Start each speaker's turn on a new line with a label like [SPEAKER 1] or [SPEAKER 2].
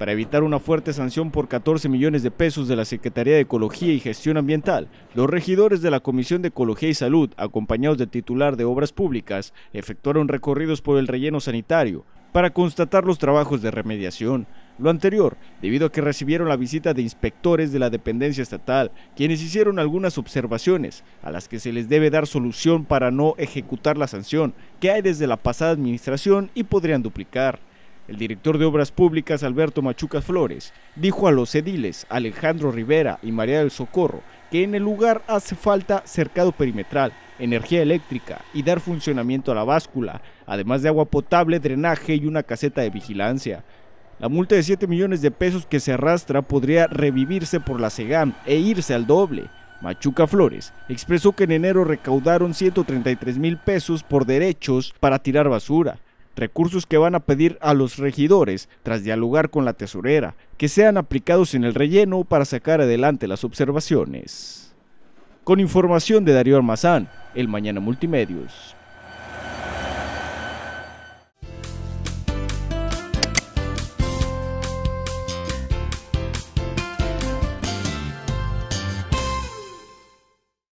[SPEAKER 1] para evitar una fuerte sanción por 14 millones de pesos de la Secretaría de Ecología y Gestión Ambiental, los regidores de la Comisión de Ecología y Salud, acompañados del titular de Obras Públicas, efectuaron recorridos por el relleno sanitario para constatar los trabajos de remediación. Lo anterior, debido a que recibieron la visita de inspectores de la dependencia estatal, quienes hicieron algunas observaciones, a las que se les debe dar solución para no ejecutar la sanción que hay desde la pasada administración y podrían duplicar. El director de Obras Públicas, Alberto Machuca Flores, dijo a los ediles Alejandro Rivera y María del Socorro que en el lugar hace falta cercado perimetral, energía eléctrica y dar funcionamiento a la báscula, además de agua potable, drenaje y una caseta de vigilancia. La multa de 7 millones de pesos que se arrastra podría revivirse por la SEGAM e irse al doble. Machuca Flores expresó que en enero recaudaron 133 mil pesos por derechos para tirar basura, recursos que van a pedir a los regidores tras dialogar con la tesorera, que sean aplicados en el relleno para sacar adelante las observaciones. Con información de Darío Almazán, El Mañana Multimedios.